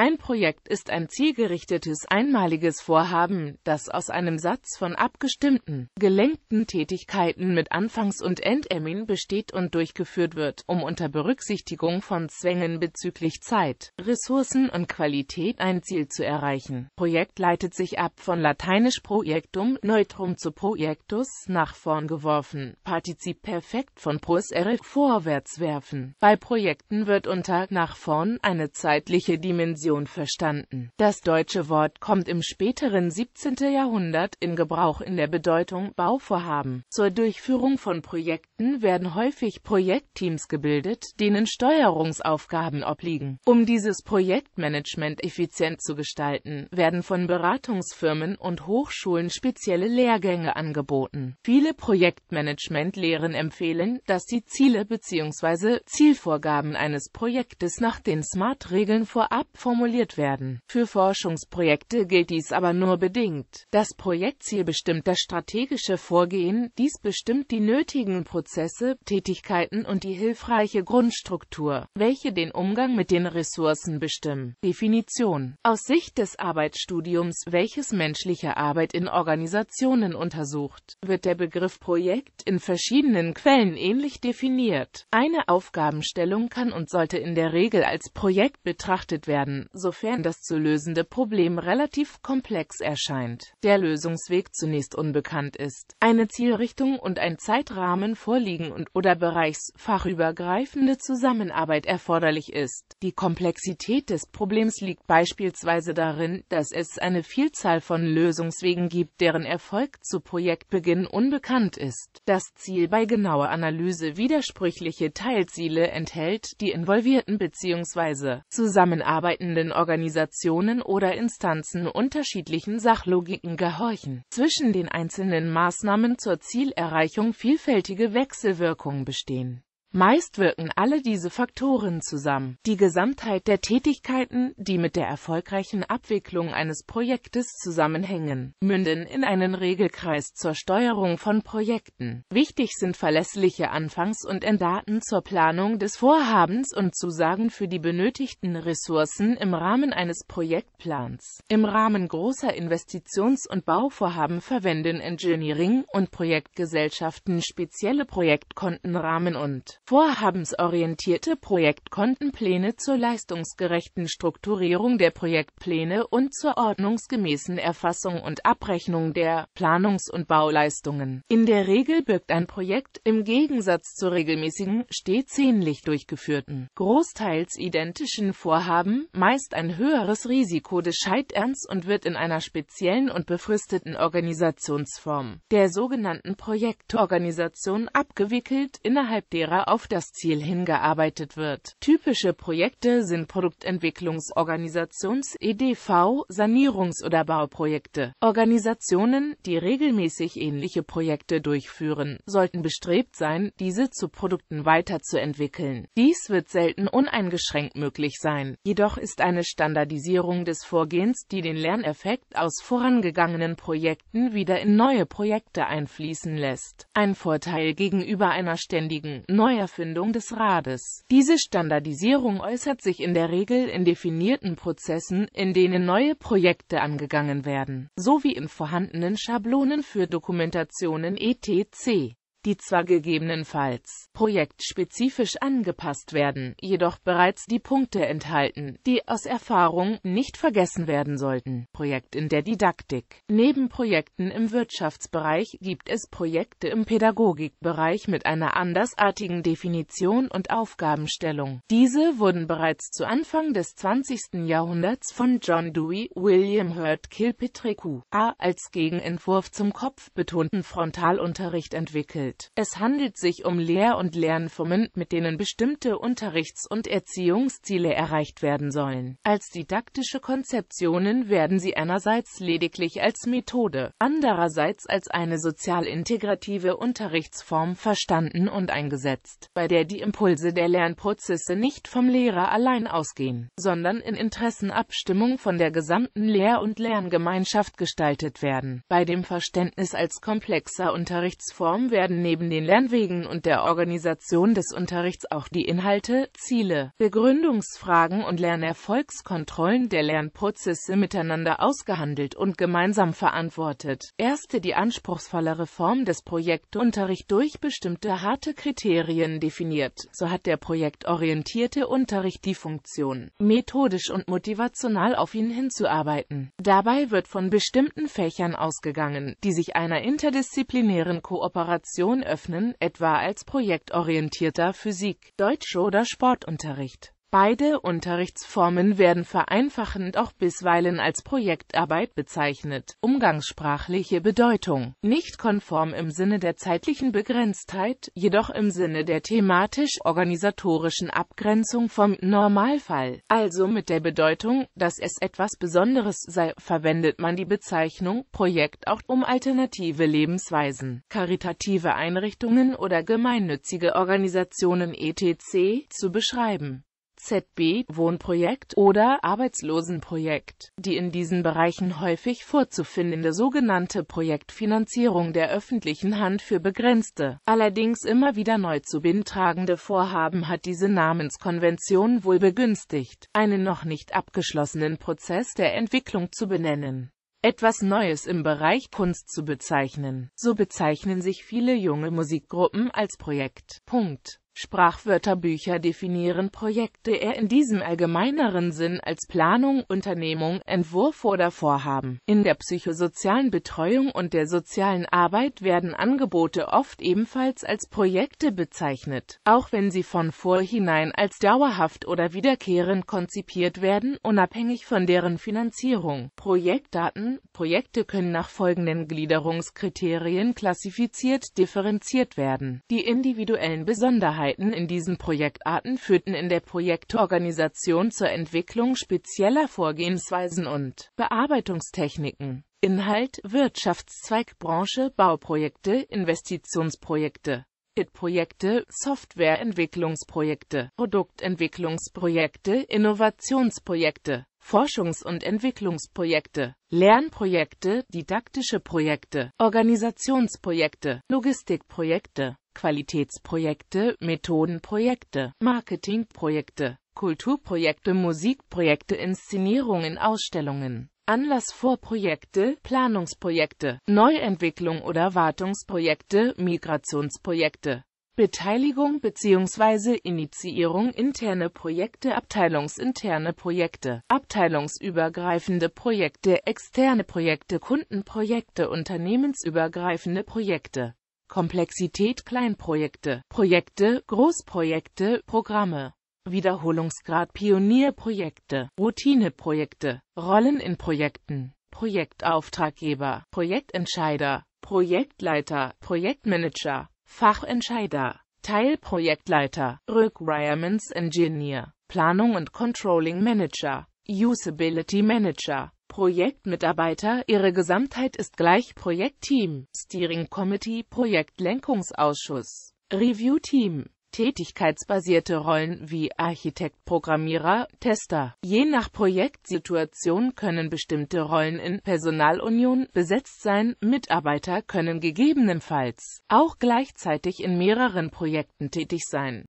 Ein Projekt ist ein zielgerichtetes einmaliges Vorhaben, das aus einem Satz von abgestimmten, gelenkten Tätigkeiten mit Anfangs- und Endtermin besteht und durchgeführt wird, um unter Berücksichtigung von Zwängen bezüglich Zeit, Ressourcen und Qualität ein Ziel zu erreichen. Projekt leitet sich ab von lateinisch projectum, neutrum zu projectus, nach vorn geworfen, Partizip perfekt von prosere, vorwärts werfen. Bei Projekten wird unter nach vorn eine zeitliche Dimension Dimension verstanden. Das deutsche Wort kommt im späteren 17. Jahrhundert in Gebrauch in der Bedeutung Bauvorhaben. Zur Durchführung von Projekten werden häufig Projektteams gebildet, denen Steuerungsaufgaben obliegen. Um dieses Projektmanagement effizient zu gestalten, werden von Beratungsfirmen und Hochschulen spezielle Lehrgänge angeboten. Viele Projektmanagement-Lehren empfehlen, dass die Ziele bzw. Zielvorgaben eines Projektes nach den SMART-Regeln vorab vom formuliert werden. Für Forschungsprojekte gilt dies aber nur bedingt. Das Projektziel bestimmt das strategische Vorgehen, dies bestimmt die nötigen Prozesse, Tätigkeiten und die hilfreiche Grundstruktur, welche den Umgang mit den Ressourcen bestimmen. Definition Aus Sicht des Arbeitsstudiums, welches menschliche Arbeit in Organisationen untersucht, wird der Begriff Projekt in verschiedenen Quellen ähnlich definiert. Eine Aufgabenstellung kann und sollte in der Regel als Projekt betrachtet werden, sofern das zu lösende Problem relativ komplex erscheint, der Lösungsweg zunächst unbekannt ist, eine Zielrichtung und ein Zeitrahmen vorliegen und oder bereichsfachübergreifende Zusammenarbeit erforderlich ist. Die Komplexität des Problems liegt beispielsweise darin, dass es eine Vielzahl von Lösungswegen gibt, deren Erfolg zu Projektbeginn unbekannt ist. Das Ziel bei genauer Analyse widersprüchliche Teilziele enthält, die involvierten bzw. zusammenarbeitenden handelnden Organisationen oder Instanzen unterschiedlichen Sachlogiken gehorchen. Zwischen den einzelnen Maßnahmen zur Zielerreichung vielfältige Wechselwirkungen bestehen Meist wirken alle diese Faktoren zusammen. Die Gesamtheit der Tätigkeiten, die mit der erfolgreichen Abwicklung eines Projektes zusammenhängen, münden in einen Regelkreis zur Steuerung von Projekten. Wichtig sind verlässliche Anfangs- und Enddaten zur Planung des Vorhabens und Zusagen für die benötigten Ressourcen im Rahmen eines Projektplans. Im Rahmen großer Investitions- und Bauvorhaben verwenden Engineering- und Projektgesellschaften spezielle Projektkontenrahmen und Vorhabensorientierte Projektkontenpläne zur leistungsgerechten Strukturierung der Projektpläne und zur ordnungsgemäßen Erfassung und Abrechnung der Planungs- und Bauleistungen. In der Regel birgt ein Projekt, im Gegensatz zu regelmäßigen, stets ähnlich durchgeführten, großteils identischen Vorhaben, meist ein höheres Risiko des Scheiterns und wird in einer speziellen und befristeten Organisationsform, der sogenannten Projektorganisation, abgewickelt, innerhalb derer auf das Ziel hingearbeitet wird. Typische Projekte sind Produktentwicklungsorganisations, EDV, Sanierungs- oder Bauprojekte. Organisationen, die regelmäßig ähnliche Projekte durchführen, sollten bestrebt sein, diese zu Produkten weiterzuentwickeln. Dies wird selten uneingeschränkt möglich sein. Jedoch ist eine Standardisierung des Vorgehens, die den Lerneffekt aus vorangegangenen Projekten wieder in neue Projekte einfließen lässt. Ein Vorteil gegenüber einer ständigen, neu Erfindung des Rades. Diese Standardisierung äußert sich in der Regel in definierten Prozessen, in denen neue Projekte angegangen werden, sowie in vorhandenen Schablonen für Dokumentationen etc die zwar gegebenenfalls projektspezifisch angepasst werden, jedoch bereits die Punkte enthalten, die aus Erfahrung nicht vergessen werden sollten. Projekt in der Didaktik Neben Projekten im Wirtschaftsbereich gibt es Projekte im Pädagogikbereich mit einer andersartigen Definition und Aufgabenstellung. Diese wurden bereits zu Anfang des 20. Jahrhunderts von John Dewey, William Hurt Kilpatrick A. als Gegenentwurf zum kopfbetonten Frontalunterricht entwickelt Inhalt. Es handelt sich um Lehr- und Lernformen, mit denen bestimmte Unterrichts- und Erziehungsziele erreicht werden sollen. Als didaktische Konzeptionen werden sie einerseits lediglich als Methode, andererseits als eine sozial integrative Unterrichtsform verstanden und eingesetzt, bei der die Impulse der Lernprozesse nicht vom Lehrer allein ausgehen, sondern in Interessenabstimmung von der gesamten Lehr- und Lerngemeinschaft gestaltet werden. Bei dem Verständnis als komplexer Unterrichtsform werden neben den Lernwegen und der Organisation des Unterrichts auch die Inhalte, Ziele, Begründungsfragen und Lernerfolgskontrollen der Lernprozesse miteinander ausgehandelt und gemeinsam verantwortet. Erste die anspruchsvolle Reform des Projektunterrichts durch bestimmte harte Kriterien definiert. So hat der projektorientierte Unterricht die Funktion, methodisch und motivational auf ihn hinzuarbeiten. Dabei wird von bestimmten Fächern ausgegangen, die sich einer interdisziplinären Kooperation Diskussion öffnen, etwa als projektorientierter Physik, Deutsch- oder Sportunterricht Beide Unterrichtsformen werden vereinfachend auch bisweilen als Projektarbeit bezeichnet. Umgangssprachliche Bedeutung Nicht konform im Sinne der zeitlichen Begrenztheit, jedoch im Sinne der thematisch-organisatorischen Abgrenzung vom Normalfall, also mit der Bedeutung, dass es etwas Besonderes sei, verwendet man die Bezeichnung Projekt auch um alternative Lebensweisen, karitative Einrichtungen oder gemeinnützige Organisationen etc. zu beschreiben. ZB, Wohnprojekt oder Arbeitslosenprojekt. Die in diesen Bereichen häufig vorzufindende sogenannte Projektfinanzierung der öffentlichen Hand für begrenzte, allerdings immer wieder neu zu beantragende Vorhaben hat diese Namenskonvention wohl begünstigt, einen noch nicht abgeschlossenen Prozess der Entwicklung zu benennen etwas Neues im Bereich Kunst zu bezeichnen. So bezeichnen sich viele junge Musikgruppen als Projekt. Punkt. Sprachwörterbücher definieren Projekte eher in diesem allgemeineren Sinn als Planung, Unternehmung, Entwurf oder Vorhaben. In der psychosozialen Betreuung und der sozialen Arbeit werden Angebote oft ebenfalls als Projekte bezeichnet, auch wenn sie von vorhinein als dauerhaft oder wiederkehrend konzipiert werden, unabhängig von deren Finanzierung. Projektdaten Projekte können nach folgenden Gliederungskriterien klassifiziert differenziert werden. Die individuellen Besonderheiten Tätigkeiten in diesen Projektarten führten in der Projektorganisation zur Entwicklung spezieller Vorgehensweisen und Bearbeitungstechniken. Inhalt Wirtschaftszweig Branche Bauprojekte Investitionsprojekte IT-Projekte, Softwareentwicklungsprojekte, Produktentwicklungsprojekte, Innovationsprojekte. Forschungs- und Entwicklungsprojekte, Lernprojekte, didaktische Projekte, Organisationsprojekte, Logistikprojekte, Qualitätsprojekte, Methodenprojekte, Marketingprojekte, Kulturprojekte, Musikprojekte, Inszenierungen, Ausstellungen. Anlassvorprojekte, Planungsprojekte, Neuentwicklung oder Wartungsprojekte, Migrationsprojekte, Beteiligung bzw. Initiierung interne Projekte, abteilungsinterne Projekte, abteilungsübergreifende Projekte, externe Projekte, Kundenprojekte, unternehmensübergreifende Projekte, Komplexität Kleinprojekte, Projekte, Großprojekte, Programme. Wiederholungsgrad Pionierprojekte, Routineprojekte, Rollen in Projekten, Projektauftraggeber, Projektentscheider, Projektleiter, Projektmanager, Fachentscheider, Teilprojektleiter, Requirements Engineer, Planung und Controlling Manager, Usability Manager, Projektmitarbeiter, ihre Gesamtheit ist gleich Projektteam, Steering Committee, Projektlenkungsausschuss, Review Team. Tätigkeitsbasierte Rollen wie Architekt, Programmierer, Tester. Je nach Projektsituation können bestimmte Rollen in Personalunion besetzt sein. Mitarbeiter können gegebenenfalls auch gleichzeitig in mehreren Projekten tätig sein